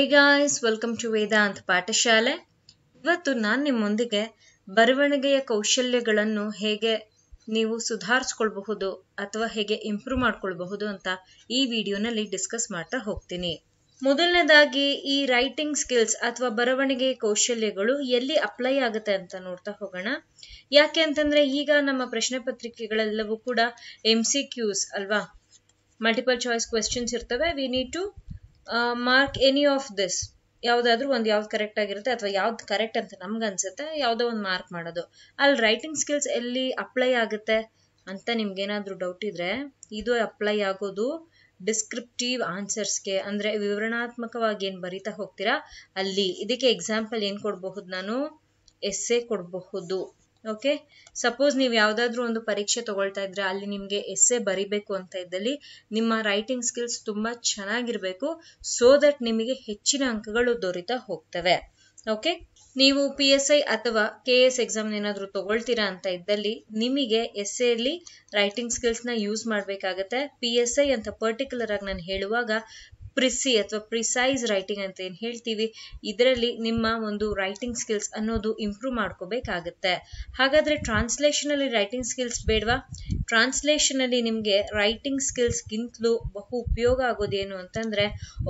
hey guys welcome to Vedant ಪಾಠಶಾಲೆ ಇವತ್ತು ನಾನು ನಿಮ್ಮೊಂದಿಗೆ ಬರವಣಿಗೆಯ ಕೌಶಲ್ಯಗಳನ್ನು ಹೇಗೆ ನೀವು ಸುಧಾರಿಸ್ಕೊಳ್ಬಹುದು ಅಥವಾ ಹೇಗೆ ಇಂಪ್ರೂವ್ ಮಾಡ್ಕೊಳ್ಬಹುದು ಅಂತ ಈ ವಿಡಿಯೋನಲ್ಲಿ ಡಿಸ್ಕಸ್ ಮಾಡ್ತಾ ಹೋಗ್ತೀನಿ ಮೊದಲನೇದಾಗಿ ಈ ರೈಟಿಂಗ್ ಸ್ಕಿಲ್ಸ್ ಅಥವಾ ಬರವಣಿಗೆ ಕೌಶಲ್ಯಗಳು ಎಲ್ಲಿ ಅಪ್ಲೈ ಆಗುತ್ತೆ ಅಂತ ನೋಡ್ತಾ ಹೋಗೋಣ ಯಾಕೆ ಅಂತಂದ್ರೆ ಈಗ ನಮ್ಮ ಪ್ರಶ್ನೆ ಪತ್ರಿಕೆಗಳೆಲ್ಲವೂ ಕೂಡ ಎಂ ಸಿ ಕ್ಯೂಸ್ ಅಲ್ವಾ ಮಲ್ಟಿಪಲ್ ಚಾಯ್ಸ್ ಕ್ವೆಶನ್ಸ್ ಇರ್ತವೆ we need to mark any of this ಯಾವುದಾದ್ರೂ ಒಂದು ಯಾವ್ದು ಕರೆಕ್ಟ್ ಆಗಿರುತ್ತೆ ಅಥವಾ ಯಾವ್ದು ಕರೆಕ್ಟ್ ಅಂತ ನಮ್ಗೆ ಅನ್ಸುತ್ತೆ ಯಾವುದೋ ಒಂದು ಮಾರ್ಕ್ ಮಾಡೋದು ಅಲ್ಲಿ ರೈಟಿಂಗ್ ಸ್ಕಿಲ್ಸ್ ಎಲ್ಲಿ ಅಪ್ಲೈ ಆಗುತ್ತೆ ಅಂತ ಏನಾದರೂ ಡೌಟ್ ಇದ್ರೆ ಇದು ಅಪ್ಲೈ ಆಗೋದು ಡಿಸ್ಕ್ರಿಪ್ಟಿವ್ ಆನ್ಸರ್ಸ್ಗೆ ಅಂದರೆ ವಿವರಣಾತ್ಮಕವಾಗಿ ಏನು ಬರಿತಾ ಹೋಗ್ತೀರಾ ಅಲ್ಲಿ ಇದಕ್ಕೆ ಎಕ್ಸಾಂಪಲ್ ಏನು ಕೊಡಬಹುದು ನಾನು ಎಸ್ಸೆ ಕೊಡಬಹುದು ಓಕೆ ಸಪೋಸ್ ನೀವು ಯಾವ್ದಾದ್ರೂ ಒಂದು ಪರೀಕ್ಷೆ ತಗೊಳ್ತಾ ಇದ್ರೆ ಅಲ್ಲಿ ಎಸ್ ಎಸ್ಸೆ ಬರಿಬೇಕು ಅಂತ ಇದ್ದಲ್ಲಿ ನಿಮ್ಮ ರೈಟಿಂಗ್ ಸ್ಕಿಲ್ಸ್ ತುಂಬಾ ಚೆನ್ನಾಗಿರ್ಬೇಕು ಸೋ ದಟ್ ನಿಮಗೆ ಹೆಚ್ಚಿನ ಅಂಕಗಳು ದೊರೀತಾ ಹೋಗ್ತವೆ ಓಕೆ ನೀವು ಪಿ ಎಸ್ ಐ ಅಥವಾ ಕೆ ಎಸ್ ಎಕ್ಸಾಮ್ ಏನಾದರೂ ತಗೊಳ್ತೀರಾ ಅಂತ ಇದ್ದಲ್ಲಿ ನಿಮಗೆ ಎಸ್ ಎಲ್ಲಿ ರೈಟಿಂಗ್ ಸ್ಕಿಲ್ಸ್ ನ ಯೂಸ್ ಮಾಡ್ಬೇಕಾಗತ್ತೆ ಪಿ ಎಸ್ ಐ ಅಂತ ಪರ್ಟಿಕ್ಯುಲರ್ ಆಗಿ ನಾನು ಹೇಳುವಾಗ ಪ್ರಿಸಿ ಅಥವಾ ಪ್ರಿಸೈಸ್ ರೈಟಿಂಗ್ ಅಂತ ಏನು ಹೇಳ್ತೀವಿ ಇದರಲ್ಲಿ ನಿಮ್ಮ ಒಂದು ರೈಟಿಂಗ್ ಸ್ಕಿಲ್ಸ್ ಅನ್ನೋದು ಇಂಪ್ರೂವ್ ಮಾಡ್ಕೋಬೇಕಾಗತ್ತೆ ಹಾಗಾದರೆ ಟ್ರಾನ್ಸ್ಲೇಷನಲ್ಲಿ ರೈಟಿಂಗ್ ಸ್ಕಿಲ್ಸ್ ಬೇಡವಾ ಟ್ರಾನ್ಸ್ಲೇಷನಲ್ಲಿ ನಿಮಗೆ ರೈಟಿಂಗ್ ಸ್ಕಿಲ್ಸ್ಗಿಂತಲೂ ಬಹು ಉಪಯೋಗ ಆಗೋದೇನು ಅಂತಂದರೆ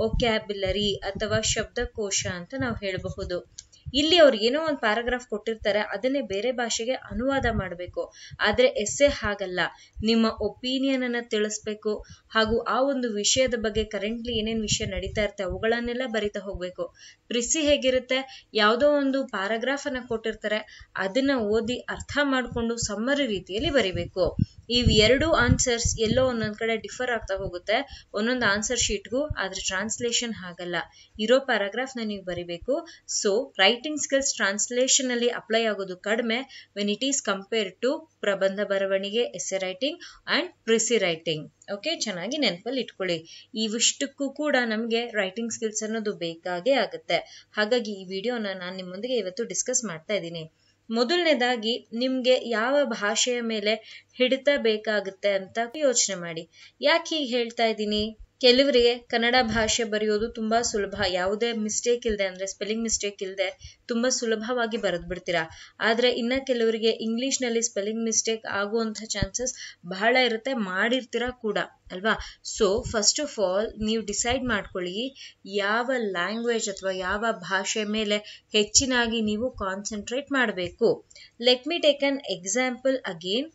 ಓಕ್ಯಾಬ್ಯುಲರಿ ಅಥವಾ ಶಬ್ದಕೋಶ ಅಂತ ನಾವು ಹೇಳಬಹುದು ಇಲ್ಲಿ ಅವ್ರು ಏನೋ ಒಂದು ಪ್ಯಾರಾಗ್ರಾಫ್ ಕೊಟ್ಟಿರ್ತಾರೆ ಅದನ್ನೇ ಬೇರೆ ಭಾಷೆಗೆ ಅನುವಾದ ಮಾಡಬೇಕು ಆದರೆ ಎಸ್ಸೆ ಹಾಗಲ್ಲ ನಿಮ್ಮ ಒಪಿನಿಯನ್ ಅನ್ನ ತಿಳಿಸ್ಬೇಕು ಹಾಗೂ ಆ ಒಂದು ವಿಷಯದ ಬಗ್ಗೆ ಕರೆಂಟ್ಲಿ ಏನೇನು ವಿಷಯ ನಡೀತಾ ಇರುತ್ತೆ ಅವುಗಳನ್ನೆಲ್ಲ ಬರಿತಾ ಹೋಗ್ಬೇಕು ಪ್ರಿಸಿ ಹೇಗಿರುತ್ತೆ ಯಾವುದೋ ಒಂದು ಪ್ಯಾರಾಗ್ರಾಫ್ ಅನ್ನ ಕೊಟ್ಟಿರ್ತಾರೆ ಅದನ್ನ ಓದಿ ಅರ್ಥ ಮಾಡಿಕೊಂಡು ಸಮ್ಮರಿ ರೀತಿಯಲ್ಲಿ ಬರಿಬೇಕು ಇವೆರಡು ಆನ್ಸರ್ಸ್ ಎಲ್ಲೋ ಒಂದೊಂದು ಕಡೆ ಡಿಫರ್ ಆಗ್ತಾ ಹೋಗುತ್ತೆ ಒಂದೊಂದು ಆನ್ಸರ್ ಶೀಟ್ಗೂ ಆದರೆ ಟ್ರಾನ್ಸ್ಲೇಷನ್ ಆಗಲ್ಲ ಇರೋ ಪ್ಯಾರಾಗ್ರಾಫ್ನ ನೀವು ಬರಿಬೇಕು ಸೊ ರೈಟಿಂಗ್ ಸ್ಕಿಲ್ಸ್ ಟ್ರಾನ್ಸ್ಲೇಷನ್ ಅಲ್ಲಿ ಅಪ್ಲೈ ಆಗೋದು ಕಡಿಮೆ when it is compare to ಪ್ರಬಂಧ ಬರವಣಿಗೆ a writing and precis writing okay ಚೆನ್ನಾಗಿ ನೆನಪಲ್ಲಿ ಇಟ್ಕೊಳ್ಳಿ ಇವಿಷ್ಟಕ್ಕೂ ಕೂಡ ನಮಗೆ ರೈಟಿಂಗ್ ಸ್ಕಿಲ್ಸ್ ಅನ್ನೋದು ಬೇಕಾಗೇ ಆಗುತ್ತೆ ಹಾಗಾಗಿ ಈ ವಿಡಿಯೋನ ನಾನು ನಿಮ್ಮೊಂದಿಗೆ ಇವತ್ತು ಡಿಸ್ಕಸ್ ಮಾಡ್ತಾ ಇದ್ದೀನಿ ಮೊದಲನೇದಾಗಿ ನಿಮ್ಗೆ ಯಾವ ಭಾಷೆಯ ಮೇಲೆ ಹಿಡಿತ ಬೇಕಾಗುತ್ತೆ ಅಂತ ಯೋಚನೆ ಮಾಡಿ ಯಾಕೆ ಹೇಳ್ತಾ ಇದ್ದೀನಿ ಕೆಲವರಿಗೆ ಕನ್ನಡ ಭಾಷೆ ಬರೆಯೋದು ತುಂಬ ಸುಲಭ ಯಾವುದೇ ಮಿಸ್ಟೇಕ್ ಇಲ್ಲದೆ ಅಂದರೆ ಸ್ಪೆಲ್ಲಿಂಗ್ ಮಿಸ್ಟೇಕ್ ಇಲ್ಲದೆ ತುಂಬ ಸುಲಭವಾಗಿ ಬರೆದು ಬಿಡ್ತೀರಾ ಆದರೆ ಇನ್ನು ಕೆಲವರಿಗೆ ಇಂಗ್ಲೀಷ್ನಲ್ಲಿ ಸ್ಪೆಲ್ಲಿಂಗ್ ಮಿಸ್ಟೇಕ್ ಆಗುವಂಥ ಚಾನ್ಸಸ್ ಬಹಳ ಇರುತ್ತೆ ಮಾಡಿರ್ತೀರಾ ಕೂಡ ಅಲ್ವಾ ಸೊ ಫಸ್ಟ್ ಆಫ್ ಆಲ್ ನೀವು ಡಿಸೈಡ್ ಮಾಡ್ಕೊಳ್ಳಿ ಯಾವ ಲ್ಯಾಂಗ್ವೇಜ್ ಅಥವಾ ಯಾವ ಭಾಷೆ ಮೇಲೆ ಹೆಚ್ಚಿನಾಗಿ ನೀವು ಕಾನ್ಸಂಟ್ರೇಟ್ ಮಾಡಬೇಕು let me take an example again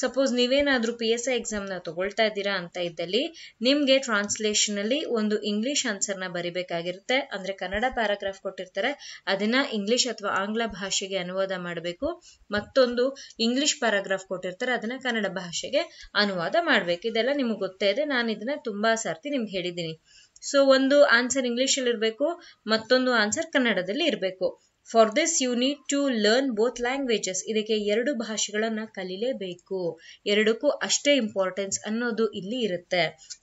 suppose ನೀವೇನಾದ್ರೂ ಪಿ ಎಸ್ ಐ ಎಕ್ಸಾಮ್ನ ತಗೊಳ್ತಾ ಇದ್ದೀರಾ ಅಂತ ಇದ್ದಲ್ಲಿ ನಿಮಗೆ ಟ್ರಾನ್ಸ್ಲೇಷನಲ್ಲಿ ಒಂದು ಇಂಗ್ಲಿಷ್ ಆನ್ಸರ್ನ ಬರಿಬೇಕಾಗಿರುತ್ತೆ ಅಂದ್ರೆ ಕನ್ನಡ ಪ್ಯಾರಾಗ್ರಾಫ್ ಕೊಟ್ಟಿರ್ತಾರೆ ಅದನ್ನ ಇಂಗ್ಲಿಷ್ ಅಥವಾ ಆಂಗ್ಲ ಭಾಷೆಗೆ ಅನುವಾದ ಮಾಡಬೇಕು ಮತ್ತೊಂದು ಇಂಗ್ಲಿಷ್ ಪ್ಯಾರಾಗ್ರಾಫ್ ಕೊಟ್ಟಿರ್ತಾರೆ ಅದನ್ನ ಕನ್ನಡ ಭಾಷೆಗೆ ಅನುವಾದ ಮಾಡಬೇಕು ಇದೆಲ್ಲ ನಿಮಗೆ ಗೊತ್ತೇ ಇದೆ ನಾನು ಇದನ್ನ ತುಂಬಾ ಸರ್ತಿ ನಿಮ್ಗೆ ಹೇಳಿದ್ದೀನಿ ಸೊ ಒಂದು ಆನ್ಸರ್ ಅಲ್ಲಿ ಇರಬೇಕು ಮತ್ತೊಂದು ಆನ್ಸರ್ ಕನ್ನಡದಲ್ಲಿ ಇರಬೇಕು for this you need to learn both languages ಇದಕ್ಕೆ ಎರಡು ಭಾಷೆಗಳನ್ನ ಕಲೀಲೇಬೇಕು ಎರಡಕ್ಕೂ ಅಷ್ಟೇ ಇಂಪಾರ್ಟೆನ್ಸ್ ಅನ್ನೋದು ಇಲ್ಲಿ ಇರುತ್ತೆ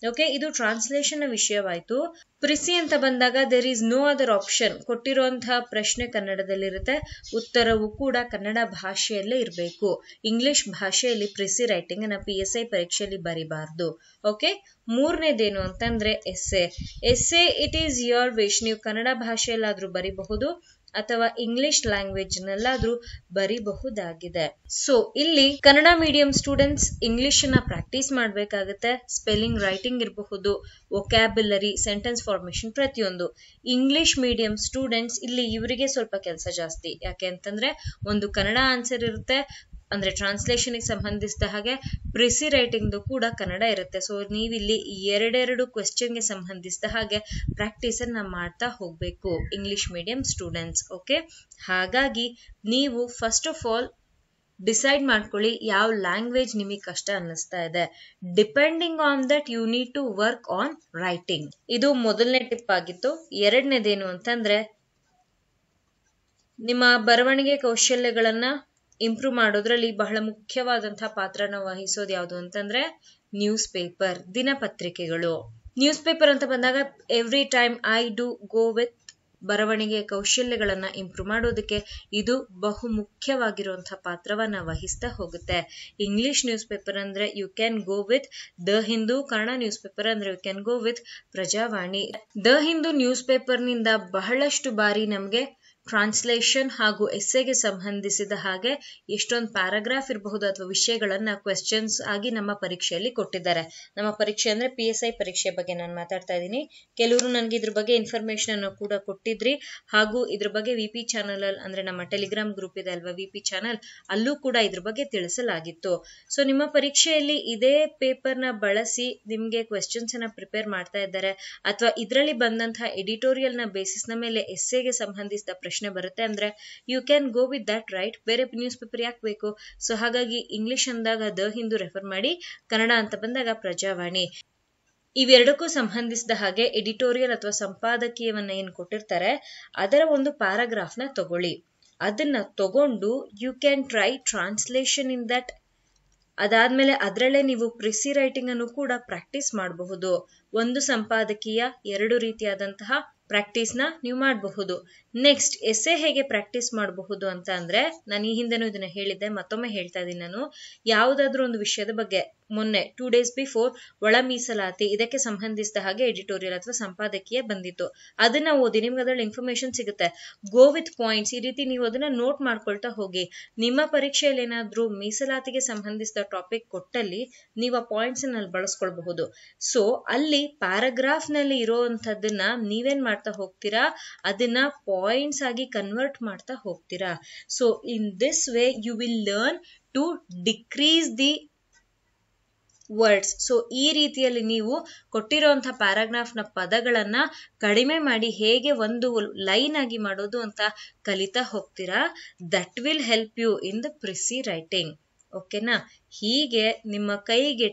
ಓಕೆ ಇದು ಟ್ರಾನ್ಸ್ಲೇಷನ್ ವಿಷಯವಾಯಿತು ಪ್ರಿಸಿ ಅಂತ ಬಂದಾಗ there is no other option ಕೊಟ್ಟಿರುವಂತಹ ಪ್ರಶ್ನೆ ಕನ್ನಡದಲ್ಲಿರುತ್ತೆ ಉತ್ತರವು ಕೂಡ ಕನ್ನಡ ಭಾಷೆಯಲ್ಲೇ ಇರಬೇಕು ಇಂಗ್ಲಿಷ್ ಭಾಷೆಯಲ್ಲಿ ಪ್ರಿಸಿ ರೈಟಿಂಗ್ ಅನ್ನ ಪಿ ಎಸ್ ಐ ಪರೀಕ್ಷೆಯಲ್ಲಿ ಬರಿಬಾರ್ದು ಓಕೆ ಮೂರನೇದೇನು ಅಂತಂದ್ರೆ essay it is your wish ನೀವು ಕನ್ನಡ ಭಾಷೆಯಲ್ಲಾದ್ರೂ ಬರಿಬಹುದು ಅಥವಾ ಇಂಗ್ಲಿಷ್ ಲ್ಯಾಂಗ್ವೇಜ್ ನಲ್ಲಾದ್ರೂ ಬರಿಬಹುದಾಗಿದೆ ಸೊ ಇಲ್ಲಿ ಕನ್ನಡ ಮೀಡಿಯಂ ಸ್ಟೂಡೆಂಟ್ಸ್ ಇಂಗ್ಲಿಷ್ ಅನ್ನ ಪ್ರಾಕ್ಟೀಸ್ ಮಾಡಬೇಕಾಗುತ್ತೆ ಸ್ಪೆಲ್ಲಿಂಗ್ ರೈಟಿಂಗ್ ಇರಬಹುದು ವೊಕ್ಯಾಬ್ಯುಲರಿ ಸೆಂಟೆನ್ಸ್ ಫಾರ್ಮೇಶನ್ ಪ್ರತಿಯೊಂದು ಇಂಗ್ಲಿಷ್ ಮೀಡಿಯಂ ಸ್ಟೂಡೆಂಟ್ಸ್ ಇಲ್ಲಿ ಇವರಿಗೆ ಸ್ವಲ್ಪ ಕೆಲಸ ಜಾಸ್ತಿ ಯಾಕೆ ಅಂತಂದ್ರೆ ಒಂದು ಕನ್ನಡ ಆನ್ಸರ್ ಇರುತ್ತೆ ಅಂದರೆ ಟ್ರಾನ್ಸ್ಲೇಷನ್ಗೆ ಸಂಬಂಧಿಸಿದ ಹಾಗೆ ಪ್ರಿಸಿ ರೈಟಿಂಗ್ದು ಕೂಡ ಕನ್ನಡ ಇರುತ್ತೆ ಸೊ ನೀವಿಲ್ಲಿ ಎರಡೆರಡು ಕ್ವೆಶ್ಚನ್ಗೆ ಸಂಬಂಧಿಸಿದ ಹಾಗೆ ಪ್ರಾಕ್ಟೀಸನ್ನು ಮಾಡ್ತಾ ಹೋಗಬೇಕು ಇಂಗ್ಲಿಷ್ ಮೀಡಿಯಂ ಸ್ಟೂಡೆಂಟ್ಸ್ ಓಕೆ ಹಾಗಾಗಿ ನೀವು ಫಸ್ಟ್ ಆಫ್ ಆಲ್ ಡಿಸೈಡ್ ಮಾಡ್ಕೊಳ್ಳಿ ಯಾವ ಲ್ಯಾಂಗ್ವೇಜ್ ನಿಮಗೆ ಕಷ್ಟ ಅನ್ನಿಸ್ತಾ ಇದೆ depending on that you need to work on writing ಇದು ಮೊದಲನೇ ಟಿಪ್ ಆಗಿತ್ತು ಎರಡನೇದೇನು ಅಂತಂದ್ರೆ ನಿಮ್ಮ ಬರವಣಿಗೆ ಕೌಶಲ್ಯಗಳನ್ನ ಇಂಪ್ರೂವ್ ಮಾಡೋದ್ರಲ್ಲಿ ಬಹಳ ಮುಖ್ಯವಾದಂತಹ ಪಾತ್ರನ ವಹಿಸೋದು ಯಾವುದು ಅಂತಂದ್ರೆ ನ್ಯೂಸ್ ಪೇಪರ್ ದಿನಪತ್ರಿಕೆಗಳು ನ್ಯೂಸ್ ಪೇಪರ್ ಅಂತ ಬಂದಾಗ every time I do go with ಬರವಣಿಗೆ ಕೌಶಲ್ಯಗಳನ್ನ ಇಂಪ್ರೂವ್ ಮಾಡೋದಕ್ಕೆ ಇದು ಬಹು ಮುಖ್ಯವಾಗಿರುವಂತಹ ಪಾತ್ರವನ್ನ ವಹಿಸ್ತಾ ಹೋಗುತ್ತೆ ಇಂಗ್ಲಿಷ್ ನ್ಯೂಸ್ ಪೇಪರ್ ಅಂದ್ರೆ you can go with the Hindu Kannada newspaper ಅಂದ್ರೆ you can go with Prajavani the Hindu newspaper ನಿಂದ ಬಹಳಷ್ಟು ಬಾರಿ ನಮ್ಗೆ ಟ್ರಾನ್ಸ್ಲೇಷನ್ ಹಾಗೂ ಎಸ್ಸೆಗೆ ಸಂಬಂಧಿಸಿದ ಹಾಗೆ ಎಷ್ಟೊಂದು ಪ್ಯಾರಾಗ್ರಾಫ್ ಇರಬಹುದು ಅಥವಾ ವಿಷಯಗಳನ್ನು ಕ್ವೆಶ್ಚನ್ಸ್ ಆಗಿ ನಮ್ಮ ಪರೀಕ್ಷೆಯಲ್ಲಿ ಕೊಟ್ಟಿದ್ದಾರೆ ನಮ್ಮ ಪರೀಕ್ಷೆ ಅಂದ್ರೆ ಪಿ ಎಸ್ ಐ ಪರೀಕ್ಷೆ ಬಗ್ಗೆ ನಾನು ಮಾತಾಡ್ತಾ ಇದ್ದೀನಿ ಕೆಲವರು ನನಗೆ ಇದ್ರ ಬಗ್ಗೆ ಇನ್ಫಾರ್ಮೇಷನ್ ಅನ್ನು ಕೂಡ ಕೊಟ್ಟಿದ್ರಿ ಹಾಗೂ ಇದ್ರ ಬಗ್ಗೆ ವಿ ಪಿ ಚಾನಲ್ ಅಲ್ಲಿ ಅಂದರೆ ನಮ್ಮ ಟೆಲಿಗ್ರಾಮ್ ಗ್ರೂಪ್ ಇದೆ ಅಲ್ವಾ ವಿ ಪಿ ಚಾನಲ್ ಅಲ್ಲೂ ಕೂಡ ಇದ್ರ ಬಗ್ಗೆ ತಿಳಿಸಲಾಗಿತ್ತು ಸೊ ನಿಮ್ಮ ಪರೀಕ್ಷೆಯಲ್ಲಿ ಇದೇ ಪೇಪರ್ ನ ಬಳಸಿ ನಿಮಗೆ ಕ್ವೆಶನ್ಸ್ ಅನ್ನ ಪ್ರಿಪೇರ್ ಮಾಡ್ತಾ ಇದ್ದಾರೆ ಅಥವಾ ಇದರಲ್ಲಿ ಬಂದಂತಹ ಎಡಿಟೋರಿಯಲ್ನ ಬೇಸಿಸ್ನ ಮೇಲೆ ಎಸ್ಸೆಗೆ ಸಂಬಂಧಿಸಿದ ಪ್ರಶ್ನೆ ಪ್ರಶ್ನೆ ಬರುತ್ತೆ ಅಂದ್ರೆ you can go with that right ಬೇರೆ ನ್ಯೂಸ್ ಪೇಪರ್ ಯಾಕೆ ಬೇಕು ಸೊ ಹಾಗಾಗಿ ಇಂಗ್ಲಿಷ್ ಅಂದಾಗ ದ ಹಿಂದೂ ರೆಫರ್ ಮಾಡಿ ಕನ್ನಡ ಅಂತ ಬಂದಾಗ ಪ್ರಜಾವಾಣಿ ಇವೆರಡಕ್ಕೂ ಸಂಬಂಧಿಸಿದ ಹಾಗೆ ಎಡಿಟೋರಿಯಲ್ ಅಥವಾ ಸಂಪಾದಕೀಯವನ್ನ ಏನ್ ಕೊಟ್ಟಿರ್ತಾರೆ ಅದರ ಒಂದು ನ ತಗೊಳ್ಳಿ ಅದನ್ನ ತಗೊಂಡು you can try translation in that ಅದಾದ್ಮೇಲೆ ಅದರಲ್ಲೇ ನೀವು ಪ್ರಿಸಿ ರೈಟಿಂಗ್ ಅನ್ನು ಕೂಡ ಪ್ರಾಕ್ಟೀಸ್ ಮಾಡಬಹುದು ಒಂದು ಸಂಪಾದಕೀಯ ಎರಡು ರೀತಿಯಾದಂತಹ ಪ್ರಾಕ್ಟೀಸ್ನ ನೀವು ಮಾಡಬಹುದು ನೆಕ್ಸ್ಟ್ ಎಸ್ಸೆ ಹೇಗೆ ಪ್ರಾಕ್ಟೀಸ್ ಮಾಡಬಹುದು ಅಂತ ಅಂದರೆ ನಾನು ಈ ಹಿಂದೆನೂ ಇದನ್ನು ಹೇಳಿದ್ದೆ ಮತ್ತೊಮ್ಮೆ ಹೇಳ್ತಾ ಇದ್ದೀನಿ ನಾನು ಯಾವುದಾದ್ರೂ ಒಂದು ವಿಷಯದ ಬಗ್ಗೆ ಮೊನ್ನೆ ಟೂ ಡೇಸ್ ಬಿಫೋರ್ ಒಳ ಮೀಸಲಾತಿ ಇದಕ್ಕೆ ಸಂಬಂಧಿಸಿದ ಹಾಗೆ ಎಡಿಟೋರಿಯಲ್ ಅಥವಾ ಸಂಪಾದಕೀಯ ಬಂದಿತ್ತು ಅದನ್ನ ಓದಿ ನಿಮ್ಗೆ ಅದರಲ್ಲಿ ಇನ್ಫಾರ್ಮೇಶನ್ ಸಿಗುತ್ತೆ ಗೋ ವಿತ್ ಪಾಯಿಂಟ್ಸ್ ಈ ರೀತಿ ನೀವು ಅದನ್ನ ನೋಟ್ ಮಾಡ್ಕೊಳ್ತಾ ಹೋಗಿ ನಿಮ್ಮ ಪರೀಕ್ಷೆಯಲ್ಲಿ ಏನಾದರೂ ಮೀಸಲಾತಿಗೆ ಸಂಬಂಧಿಸಿದ ಟಾಪಿಕ್ ಕೊಟ್ಟಲ್ಲಿ ನೀವು ಆ ಪಾಯಿಂಟ್ಸ್ ಅಲ್ಲಿ ಬಳಸ್ಕೊಳ್ಬಹುದು ಸೊ ಅಲ್ಲಿ ಪ್ಯಾರಾಗ್ರಾಫ್ ನಲ್ಲಿ ಇರೋಂಥದ್ದನ್ನ ನೀವೇನ್ ಮಾಡ್ತಾ ಹೋಗ್ತೀರಾ ಅದನ್ನ ಪಾಯಿಂಟ್ಸ್ ಆಗಿ ಕನ್ವರ್ಟ್ ಮಾಡ್ತಾ ಹೋಗ್ತೀರಾ so in this way you will learn to decrease the words so ಈ ರೀತಿಯಲ್ಲಿ ನೀವು ಕೊಟ್ಟಿರೋಂಥ ಪ್ಯಾರಾಗ್ರಾಫ್ನ ಪದಗಳನ್ನ ಕಡಿಮೆ ಮಾಡಿ ಹೇಗೆ ಒಂದು ಲೈನ್ ಆಗಿ ಮಾಡೋದು ಅಂತ ಕಲಿತಾ ಹೋಗ್ತೀರಾ that will help you in the precis writing ಓಕೆನಾ ಹೀಗೆ ನಿಮ್ಮ ಕೈಗೆ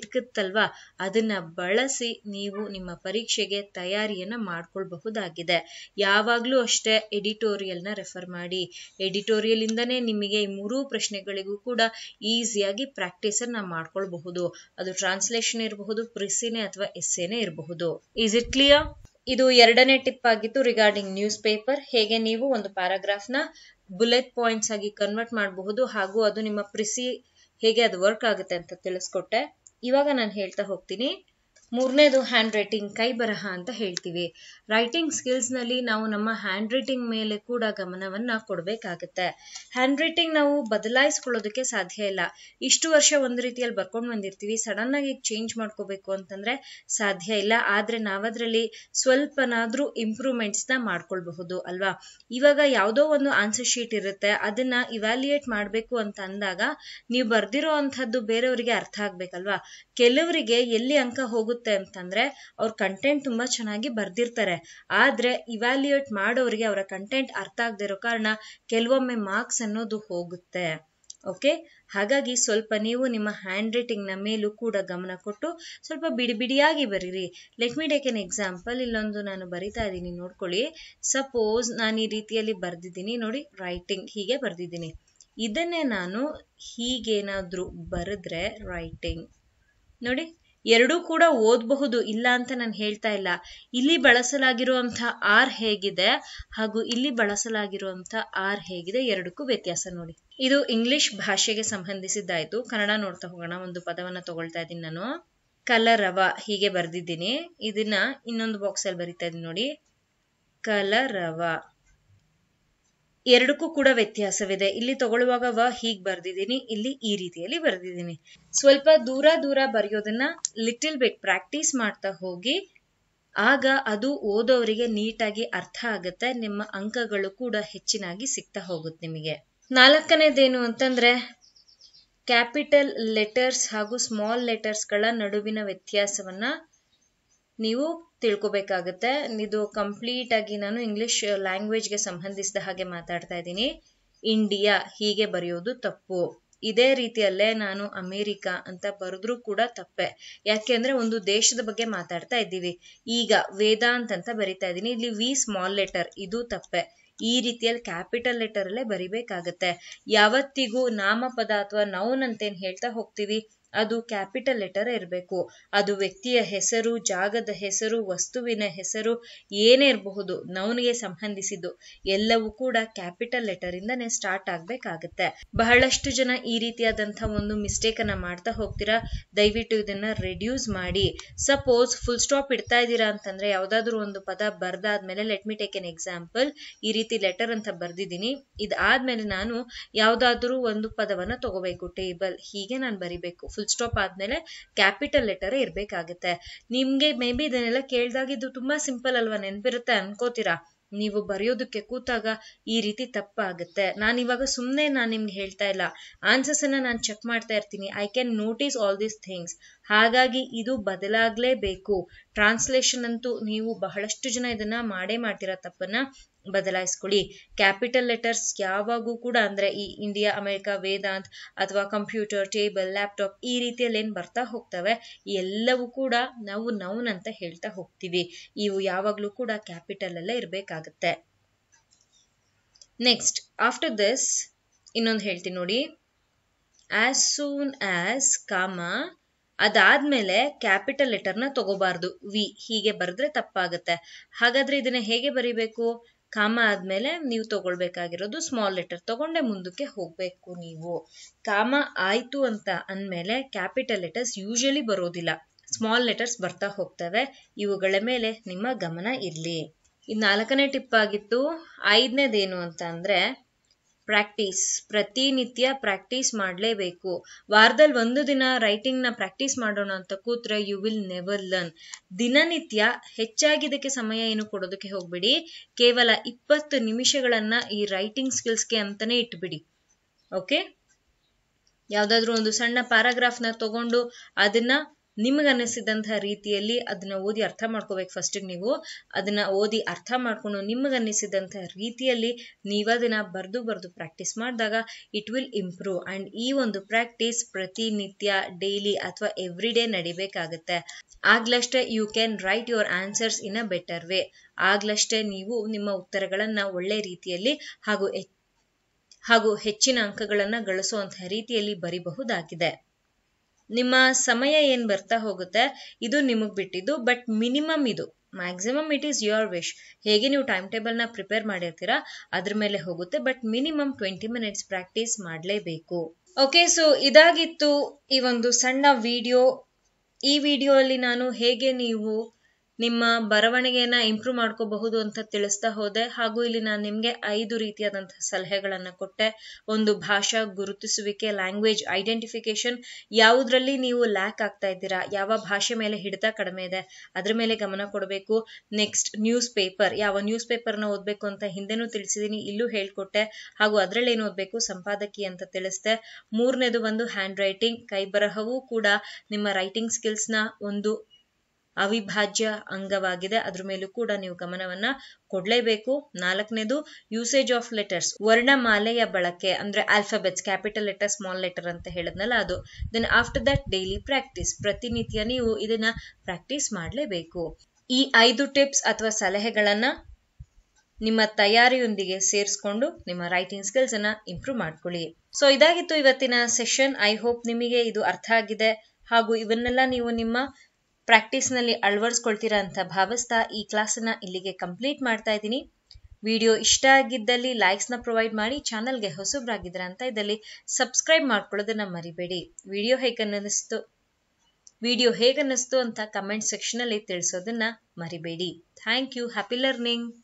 ಅದನ್ನ ಬಳಸಿ ನೀವು ನಿಮ್ಮ ಪರೀಕ್ಷೆಗೆ ತಯಾರಿಯನ್ನ ಮಾಡ್ಕೊಳ್ಬಹುದಾಗಿದೆ ಯಾವಾಗಲೂ ಅಷ್ಟೇ ಎಡಿಟೋರಿಯಲ್ನ ರೆಫರ್ ಮಾಡಿ ಎಡಿಟೋರಿಯಲ್ ಇಂದನೇ ನಿಮಗೆ ಈ ಮೂರೂ ಪ್ರಶ್ನೆಗಳಿಗೂ ಕೂಡ ಈಸಿಯಾಗಿ ಪ್ರಾಕ್ಟೀಸ್ ಅನ್ನ ಮಾಡ್ಕೊಳ್ಬಹುದು ಅದು ಟ್ರಾನ್ಸ್ಲೇಷನ್ ಇರಬಹುದು ಪ್ರಿಸಿನೇ ಅಥವಾ ಎಸ್ಸೆನೇ ಇರಬಹುದು ಈಸ್ ಇಟ್ ಕ್ಲಿಯರ್ ಇದು ಎರಡನೇ ಟಿಪ್ ಆಗಿತ್ತು ರಿಗಾರ್ಡಿಂಗ್ ನ್ಯೂಸ್ ಪೇಪರ್ ಹೇಗೆ ನೀವು ಒಂದು ಪ್ಯಾರಾಗ್ರಾಫ್ನ ಬುಲೆಟ್ ಪಾಯಿಂಟ್ಸ್ ಆಗಿ ಕನ್ವರ್ಟ್ ಮಾಡಬಹುದು ಹಾಗೂ ಅದು ನಿಮ್ಮ ಪ್ರಿಸಿ ಹೇಗೆ ಅದು ವರ್ಕ್ ಆಗುತ್ತೆ ಅಂತ ತಿಳಿಸ್ಕೊಟ್ಟೆ ಇವಾಗ ನಾನು ಹೇಳ್ತಾ ಹೋಗ್ತೀನಿ ಮೂರನೇದು ಹ್ಯಾಂಡ್ ರೈಟಿಂಗ್ ಕೈ ಬರಹ ಅಂತ ಹೇಳ್ತೀವಿ ರೈಟಿಂಗ್ ಸ್ಕಿಲ್ಸ್ ನಲ್ಲಿ ನಾವು ನಮ್ಮ ಹ್ಯಾಂಡ್ ರೈಟಿಂಗ್ ಮೇಲೆ ಕೂಡ ಗಮನವನ್ನು ಕೊಡಬೇಕಾಗುತ್ತೆ ಹ್ಯಾಂಡ್ ರೈಟಿಂಗ್ ನಾವು ಬದಲಾಯಿಸ್ಕೊಳ್ಳೋದಕ್ಕೆ ಸಾಧ್ಯ ಇಲ್ಲ ಇಷ್ಟು ವರ್ಷ ಒಂದು ರೀತಿಯಲ್ಲಿ ಬರ್ಕೊಂಡು ಬಂದಿರ್ತೀವಿ ಸಡನ್ ಆಗಿ ಚೇಂಜ್ ಮಾಡ್ಕೋಬೇಕು ಅಂತಂದ್ರೆ ಸಾಧ್ಯ ಇಲ್ಲ ಆದ್ರೆ ನಾವದ್ರಲ್ಲಿ ಸ್ವಲ್ಪನಾದ್ರೂ ಸ್ವಲ್ಪನಾದರೂ ನ ಮಾಡ್ಕೊಳ್ಬಹುದು ಅಲ್ವಾ ಇವಾಗ ಯಾವುದೋ ಒಂದು ಆನ್ಸರ್ ಶೀಟ್ ಇರುತ್ತೆ ಅದನ್ನ ಇವ್ಯಾಲ್ಯೂಯೇಟ್ ಮಾಡಬೇಕು ಅಂತ ಅಂದಾಗ ನೀವು ಬರ್ದಿರೋ ಅಂಥದ್ದು ಬೇರೆಯವರಿಗೆ ಅರ್ಥ ಆಗ್ಬೇಕಲ್ವಾ ಕೆಲವರಿಗೆ ಎಲ್ಲಿ ಅಂಕ ಹೋಗುತ್ತೆ ಹೋಗುತ್ತೆ ಅಂತಂದ್ರೆ ಅವ್ರ ಕಂಟೆಂಟ್ ತುಂಬಾ ಚೆನ್ನಾಗಿ ಬರ್ದಿರ್ತಾರೆ ಆದ್ರೆ ಇವ್ಯಾಲ್ಯೂಯೇಟ್ ಮಾಡೋರಿಗೆ ಅವರ ಕಂಟೆಂಟ್ ಅರ್ಥ ಆಗದಿರೋ ಕಾರಣ ಕೆಲವೊಮ್ಮೆ ಮಾರ್ಕ್ಸ್ ಅನ್ನೋದು ಹೋಗುತ್ತೆ ಓಕೆ ಹಾಗಾಗಿ ಸ್ವಲ್ಪ ನೀವು ನಿಮ್ಮ ಹ್ಯಾಂಡ್ ರೈಟಿಂಗ್ ನ ಮೇಲೂ ಕೂಡ ಗಮನ ಕೊಟ್ಟು ಸ್ವಲ್ಪ ಬಿಡಿ ಬಿಡಿಯಾಗಿ ಬರೀರಿ let me take an example ಇಲ್ಲೊಂದು ನಾನು ಬರಿತಾ ಇದ್ದೀನಿ ನೋಡ್ಕೊಳ್ಳಿ ಸಪೋಸ್ ನಾನು ಈ ರೀತಿಯಲ್ಲಿ ಬರೆದಿದ್ದೀನಿ ನೋಡಿ ರೈಟಿಂಗ್ ಹೀಗೆ ಬರೆದಿದ್ದೀನಿ ಇದನ್ನೇ ನಾನು ಹೀಗೇನಾದರೂ ಬರೆದ್ರೆ ರೈಟಿಂಗ್ ನೋಡಿ ಎರಡೂ ಕೂಡ ಓದಬಹುದು ಇಲ್ಲ ಅಂತ ನಾನು ಹೇಳ್ತಾ ಇಲ್ಲ ಇಲ್ಲಿ ಬಳಸಲಾಗಿರುವಂಥ ಆರ್ ಹೇಗಿದೆ ಹಾಗೂ ಇಲ್ಲಿ ಬಳಸಲಾಗಿರುವಂಥ ಆರ್ ಹೇಗಿದೆ ಎರಡಕ್ಕೂ ವ್ಯತ್ಯಾಸ ನೋಡಿ ಇದು ಇಂಗ್ಲಿಷ್ ಭಾಷೆಗೆ ಸಂಬಂಧಿಸಿದ್ದಾಯ್ತು ಕನ್ನಡ ನೋಡ್ತಾ ಹೋಗೋಣ ಒಂದು ಪದವನ್ನ ತಗೊಳ್ತಾ ಇದ್ದೀನಿ ನಾನು ಕಲರವ ಹೀಗೆ ಬರೆದಿದ್ದೀನಿ ಇದನ್ನ ಇನ್ನೊಂದು ಬಾಕ್ಸ್ ಅಲ್ಲಿ ಬರೀತಾ ಇದ್ದೀನಿ ನೋಡಿ ಕಲರವ ಎರಡಕ್ಕೂ ಕೂಡ ವ್ಯತ್ಯಾಸವಿದೆ ಇಲ್ಲಿ ತಗೊಳ್ಳುವಾಗ ವ ಹೀಗ್ ಬರ್ದಿದ್ದೀನಿ ಇಲ್ಲಿ ಈ ರೀತಿಯಲ್ಲಿ ಬರ್ದಿದ್ದೀನಿ ಸ್ವಲ್ಪ ದೂರ ದೂರ ಬರೆಯೋದನ್ನ ಲಿಟಿಲ್ ಬಿಟ್ ಪ್ರಾಕ್ಟೀಸ್ ಮಾಡ್ತಾ ಹೋಗಿ ಆಗ ಅದು ಓದೋರಿಗೆ ನೀಟಾಗಿ ಅರ್ಥ ಆಗುತ್ತೆ ನಿಮ್ಮ ಅಂಕಗಳು ಕೂಡ ಹೆಚ್ಚಿನಾಗಿ ಸಿಗ್ತಾ ಹೋಗುತ್ತೆ ನಿಮಗೆ ನಾಲ್ಕನೇದೇನು ಅಂತಂದ್ರೆ ಕ್ಯಾಪಿಟಲ್ ಲೆಟರ್ಸ್ ಹಾಗೂ ಸ್ಮಾಲ್ ಲೆಟರ್ಸ್ಗಳ ನಡುವಿನ ವ್ಯತ್ಯಾಸವನ್ನ ನೀವು ತಿಳ್ಕೊಬೇಕಾಗತ್ತೆ ಇದು ಕಂಪ್ಲೀಟಾಗಿ ನಾನು ಇಂಗ್ಲೀಷ್ ಲ್ಯಾಂಗ್ವೇಜ್ಗೆ ಸಂಬಂಧಿಸಿದ ಹಾಗೆ ಮಾತಾಡ್ತಾ ಇದ್ದೀನಿ ಇಂಡಿಯಾ ಹೀಗೆ ಬರೆಯೋದು ತಪ್ಪು ಇದೇ ರೀತಿಯಲ್ಲೇ ನಾನು ಅಮೇರಿಕಾ ಅಂತ ಬರೆದ್ರೂ ಕೂಡ ತಪ್ಪೆ ಯಾಕೆಂದ್ರೆ ಒಂದು ದೇಶದ ಬಗ್ಗೆ ಮಾತಾಡ್ತಾ ಇದ್ದೀವಿ ಈಗ ವೇದಾಂತ್ ಅಂತ ಬರಿತಾ ಇದ್ದೀನಿ ಇಲ್ಲಿ ವಿ ಸ್ಮಾಲ್ ಲೆಟರ್ ಇದು ತಪ್ಪೆ ಈ ರೀತಿಯಲ್ಲಿ ಕ್ಯಾಪಿಟಲ್ ಲೆಟರ್ ಅಲ್ಲೇ ಬರಿಬೇಕಾಗತ್ತೆ ಯಾವತ್ತಿಗೂ ನಾಮಪದ ಅಥವಾ ನೌನ್ ಅಂತೇನು ಹೇಳ್ತಾ ಹೋಗ್ತೀವಿ ಅದು ಕ್ಯಾಪಿಟಲ್ ಲೆಟರ್ ಇರಬೇಕು ಅದು ವ್ಯಕ್ತಿಯ ಹೆಸರು ಜಾಗದ ಹೆಸರು ವಸ್ತುವಿನ ಹೆಸರು ಏನೇ ಇರಬಹುದು ನವನಿಗೆ ಸಂಬಂಧಿಸಿದ್ದು ಎಲ್ಲವೂ ಕೂಡ ಕ್ಯಾಪಿಟಲ್ ಲೆಟರ್ ಇಂದನೇ ಸ್ಟಾರ್ಟ್ ಆಗ್ಬೇಕಾಗತ್ತೆ ಬಹಳಷ್ಟು ಜನ ಈ ರೀತಿಯಾದಂತಹ ಒಂದು ಮಿಸ್ಟೇಕ್ ಅನ್ನ ಮಾಡ್ತಾ ಹೋಗ್ತೀರಾ ದಯವಿಟ್ಟು ಇದನ್ನ ರೆಡ್ಯೂಸ್ ಮಾಡಿ ಸಪೋಸ್ ಫುಲ್ ಸ್ಟಾಪ್ ಇಡ್ತಾ ಇದ್ದೀರಾ ಅಂತಂದ್ರೆ ಯಾವ್ದಾದ್ರು ಒಂದು ಪದ ಬರ್ದಾದ್ಮೇಲೆ let me take an example ಈ ರೀತಿ ಲೆಟರ್ ಅಂತ ಬರ್ದಿದ್ದೀನಿ ಇದಾದ್ಮೇಲೆ ನಾನು ಯಾವ್ದಾದ್ರೂ ಒಂದು ಪದವನ್ನ ತಗೋಬೇಕು ಟೇಬಲ್ ಹೀಗೆ ನಾನು ಬರಿಬೇಕು ಫುಲ್ ಸ್ವಿಚ್ ಸ್ಟಾಪ್ ಆದ್ಮೇಲೆ ಕ್ಯಾಪಿಟಲ್ ಲೆಟರ್ ಇರ್ಬೇಕಾಗುತ್ತೆ ನಿಮ್ಗೆ ಮೇ ಬಿ ಇದನ್ನೆಲ್ಲ ಕೇಳಿದಾಗ ಇದು ತುಂಬಾ ಸಿಂಪಲ್ ಅಲ್ವಾ ನೆನ್ಪಿರುತ್ತೆ ಅನ್ಕೋತೀರಾ ನೀವು ಬರೆಯೋದಕ್ಕೆ ಕೂತಾಗ ಈ ರೀತಿ ತಪ್ಪಾಗುತ್ತೆ ನಾನು ಇವಾಗ ಸುಮ್ಮನೆ ನಾನು ನಿಮ್ಗೆ ಹೇಳ್ತಾ ಇಲ್ಲ ಆನ್ಸರ್ಸ್ ಅನ್ನ ನಾನು ಚೆಕ್ ಮಾಡ್ತಾ ಇರ್ತೀನಿ I can notice all these things ಹಾಗಾಗಿ ಇದು ಬದಲಾಗ್ಲೇಬೇಕು ಟ್ರಾನ್ಸ್ಲೇಷನ್ ಅಂತೂ ನೀವು ಬಹಳಷ್ಟು ಜನ ಇದನ್ನ ಮಾಡೇ ಮಾಡ್ತೀರಾ ತಪ್ಪನ್ನ ಬದಲಾಯಿಸ್ಕೊಳ್ಳಿ ಕ್ಯಾಪಿಟಲ್ ಲೆಟರ್ಸ್ ಯಾವಾಗೂ ಕೂಡ ಅಂದ್ರೆ ಈ ಇಂಡಿಯಾ ಅಮೆರಿಕ ವೇದಾಂತ್ ಅಥವಾ ಕಂಪ್ಯೂಟರ್ ಟೇಬಲ್ ಲ್ಯಾಪ್ಟಾಪ್ ಈ ರೀತಿಯಲ್ಲಿ ಏನ್ ಬರ್ತಾ ಹೋಗ್ತವೆ ಎಲ್ಲವೂ ಕೂಡ ನಾವು ನೌನ್ ಅಂತ ಹೇಳ್ತಾ ಹೋಗ್ತೀವಿ ಇವು ಯಾವಾಗ್ಲೂ ಕೂಡ ಕ್ಯಾಪಿಟಲ್ ಅಲ್ಲೇ ಇರಬೇಕಾಗತ್ತೆ ನೆಕ್ಸ್ಟ್ ಆಫ್ಟರ್ ದಿಸ್ ಇನ್ನೊಂದು ಹೇಳ್ತೀನಿ ನೋಡಿ ಆಸ್ ಸೂನ್ ಆಸ್ ಕಾಮ ಅದಾದ್ಮೇಲೆ ಕ್ಯಾಪಿಟಲ್ ಲೆಟರ್ನ ತಗೋಬಾರ್ದು ವಿ ಹೀಗೆ ಬರೆದ್ರೆ ತಪ್ಪಾಗುತ್ತೆ ಹಾಗಾದ್ರೆ ಇದನ್ನ ಹೇಗೆ ಬರಿಬೇಕು ಕಾಮ ಆದಮೇಲೆ ನೀವು ತಗೊಳ್ಬೇಕಾಗಿರೋದು ಸ್ಮಾಲ್ ಲೆಟರ್ ತಗೊಂಡೆ ಮುಂದಕ್ಕೆ ಹೋಗಬೇಕು ನೀವು ಕಾಮ ಆಯಿತು ಅಂತ ಅಂದಮೇಲೆ ಕ್ಯಾಪಿಟಲ್ ಲೆಟರ್ಸ್ ಯೂಶಲಿ ಬರೋದಿಲ್ಲ ಸ್ಮಾಲ್ ಲೆಟರ್ಸ್ ಬರ್ತಾ ಹೋಗ್ತವೆ ಇವುಗಳ ಮೇಲೆ ನಿಮ್ಮ ಗಮನ ಇರಲಿ ಇದು ನಾಲ್ಕನೇ ಟಿಪ್ ಆಗಿತ್ತು ಐದನೇದೇನು ಅಂತ ಅಂದರೆ ಪ್ರಾಕ್ಟೀಸ್ ಪ್ರತಿನಿತ್ಯ ಪ್ರಾಕ್ಟೀಸ್ ಮಾಡಲೇಬೇಕು ವಾರದಲ್ಲಿ ಒಂದು ದಿನ ರೈಟಿಂಗ್ನ ಪ್ರಾಕ್ಟೀಸ್ ಮಾಡೋಣ ಅಂತ ಕೂತ್ರೆ ಯು ವಿಲ್ ನೆವರ್ ಲರ್ನ್ ದಿನನಿತ್ಯ ಹೆಚ್ಚಾಗಿ ಇದಕ್ಕೆ ಸಮಯ ಏನು ಕೊಡೋದಕ್ಕೆ ಹೋಗ್ಬಿಡಿ ಕೇವಲ ಇಪ್ಪತ್ತು ನಿಮಿಷಗಳನ್ನ ಈ ರೈಟಿಂಗ್ ಸ್ಕಿಲ್ಸ್ಗೆ ಅಂತಾನೆ ಇಟ್ಬಿಡಿ ಓಕೆ ಯಾವುದಾದ್ರೂ ಒಂದು ಸಣ್ಣ ಪ್ಯಾರಾಗ್ರಾಫ್ನ ತಗೊಂಡು ಅದನ್ನ ನಿಮಗನ್ನಿಸಿದಂತಹ ರೀತಿಯಲ್ಲಿ ಅದನ್ನ ಓದಿ ಅರ್ಥ ಮಾಡ್ಕೋಬೇಕು ಫಸ್ಟಿಗೆ ನೀವು ಅದನ್ನ ಓದಿ ಅರ್ಥ ಮಾಡ್ಕೊಂಡು ನಿಮಗನ್ನಿಸಿದಂಥ ರೀತಿಯಲ್ಲಿ ಅದನ್ನ ಬರೆದು ಬರೆದು ಪ್ರಾಕ್ಟೀಸ್ ಮಾಡಿದಾಗ ಇಟ್ ವಿಲ್ ಇಂಪ್ರೂವ್ ಆ್ಯಂಡ್ ಈ ಒಂದು ಪ್ರಾಕ್ಟೀಸ್ ಪ್ರತಿನಿತ್ಯ ಡೈಲಿ ಅಥವಾ ಎವ್ರಿ ಡೇ ನಡಿಬೇಕಾಗತ್ತೆ ಆಗ್ಲಷ್ಟೇ you can write your answers in a better way ಆಗ್ಲಷ್ಟೇ ನೀವು ನಿಮ್ಮ ಉತ್ತರಗಳನ್ನು ಒಳ್ಳೆ ರೀತಿಯಲ್ಲಿ ಹಾಗೂ ಹಾಗೂ ಹೆಚ್ಚಿನ ಅಂಕಗಳನ್ನು ಗಳಿಸುವಂತಹ ರೀತಿಯಲ್ಲಿ ಬರಿಬಹುದಾಗಿದೆ ನಿಮ್ಮ ಸಮಯ ಏನು ಬರ್ತಾ ಹೋಗುತ್ತೆ ಇದು ನಿಮಗೆ ಬಿಟ್ಟಿದ್ದು ಬಟ್ ಮಿನಿಮಮ್ ಇದು maximum it is your wish ಹೇಗೆ ನೀವು ಟೈಮ್ ಟೇಬಲ್ ನ ಪ್ರಿಪೇರ್ ಮಾಡಿರ್ತೀರಾ ಅದ್ರ ಮೇಲೆ ಹೋಗುತ್ತೆ but minimum twenty minutes practice ಮಾಡಲೇಬೇಕು ಓಕೆ ಸೊ ಇದಾಗಿತ್ತು ಈ ಒಂದು ಸಣ್ಣ ವಿಡಿಯೋ ಈ ವಿಡಿಯೋ ಅಲ್ಲಿ ನಾನು ಹೇಗೆ ನೀವು ನಿಮ್ಮ ಬರವಣಿಗೆಯನ್ನ ಇಂಪ್ರೂವ್ ಮಾಡ್ಕೋಬಹುದು ಅಂತ ತಿಳಿಸ್ತಾ ಹೋದೆ ಹಾಗೂ ಇಲ್ಲಿ ನಾನು ನಿಮಗೆ ಐದು ರೀತಿಯಾದಂತಹ ಸಲಹೆಗಳನ್ನ ಕೊಟ್ಟೆ ಒಂದು ಭಾಷಾ ಗುರುತಿಸುವಿಕೆ ಲ್ಯಾಂಗ್ವೇಜ್ ಐಡೆಂಟಿಫಿಕೇಶನ್ ಯಾವುದರಲ್ಲಿ ನೀವು ಲ್ಯಾಕ್ ಆಗ್ತಾ ಇದ್ದೀರಾ ಯಾವ ಭಾಷೆ ಮೇಲೆ ಹಿಡಿತ ಕಡಿಮೆ ಇದೆ ಅದ್ರ ಮೇಲೆ ಗಮನ ಕೊಡಬೇಕು ನೆಕ್ಸ್ಟ್ ನ್ಯೂಸ್ ಪೇಪರ್ ಯಾವ ನ್ಯೂಸ್ ಪೇಪರ್ನ ಓದಬೇಕು ಅಂತ ಹಿಂದೆನೂ ತಿಳಿಸಿದೀನಿ ಇಲ್ಲೂ ಹೇಳ್ಕೊಟ್ಟೆ ಹಾಗೂ ಅದರಲ್ಲಿ ಏನು ಓದಬೇಕು ಸಂಪಾದಕಿ ಅಂತ ತಿಳಿಸ್ದೆ ಮೂರನೇದು ಬಂದು ಹ್ಯಾಂಡ್ ರೈಟಿಂಗ್ ಕೈ ಬರಹವೂ ಕೂಡ ನಿಮ್ಮ ರೈಟಿಂಗ್ ಸ್ಕಿಲ್ಸ್ನ ಒಂದು ಅವಿಭಾಜ್ಯ ಅಂಗವಾಗಿದೆ ಅದ್ರ ಮೇಲೂ ಕೂಡ ನೀವು ಗಮನವನ್ನ ಕೊಡಲೇಬೇಕು ನಾಲ್ಕನೇದು ಯೂಸೇಜ್ ಆಫ್ ಲೆಟರ್ಸ್ ವರ್ಣಮಾಲೆಯ ಬಳಕೆ ಅಂದ್ರೆ alphabets capital letter small letter ಅಂತ ಹೇಳದ್ನಲ್ಲ ಅದು then after that daily practice ಪ್ರತಿನಿತ್ಯ ನೀವು ಇದನ್ನ ಪ್ರಾಕ್ಟೀಸ್ ಮಾಡಲೇಬೇಕು ಈ ಐದು ಟಿಪ್ಸ್ ಅಥವಾ ಸಲಹೆಗಳನ್ನ ನಿಮ್ಮ ತಯಾರಿಯೊಂದಿಗೆ ಸೇರಿಸ್ಕೊಂಡು ನಿಮ್ಮ ರೈಟಿಂಗ್ ಸ್ಕಿಲ್ಸ್ ಅನ್ನ ಇಂಪ್ರೂವ್ ಮಾಡ್ಕೊಳ್ಳಿ ಸೊ ಇದಾಗಿತ್ತು ಇವತ್ತಿನ ಸೆಷನ್ ಐ ಹೋಪ್ ನಿಮಗೆ ಇದು ಅರ್ಥ ಆಗಿದೆ ಹಾಗೂ ಇವನ್ನೆಲ್ಲ ನೀವು ನಿಮ್ಮ ಪ್ರಾಕ್ಟೀಸ್ನಲ್ಲಿ ಅಳವಡಿಸ್ಕೊಳ್ತೀರಾ ಅಂತ ಭಾವಿಸ್ತಾ ಈ ಕ್ಲಾಸನ್ನು ಇಲ್ಲಿಗೆ ಕಂಪ್ಲೀಟ್ ಮಾಡ್ತಾ ಇದ್ದೀನಿ ವಿಡಿಯೋ ಇಷ್ಟ ಆಗಿದ್ದಲ್ಲಿ ಲೈಕ್ಸ್ನ ಪ್ರೊವೈಡ್ ಮಾಡಿ ಚಾನಲ್ಗೆ ಹೊಸಬ್ರಾಗಿದ್ದೀರಾ ಅಂತ ಇದರಲ್ಲಿ ಸಬ್ಸ್ಕ್ರೈಬ್ ಮಾಡ್ಕೊಳ್ಳೋದನ್ನ ಮರಿಬೇಡಿ ವಿಡಿಯೋ ವೀಡಿಯೋ ವಿಡಿಯೋ ಅನ್ನಿಸ್ತು ಅಂತ ಕಮೆಂಟ್ ಸೆಕ್ಷನಲ್ಲಿ ತಿಳಿಸೋದನ್ನ ಮರಿಬೇಡಿ ಥ್ಯಾಂಕ್ ಯು ಹ್ಯಾಪಿ ಲರ್ನಿಂಗ್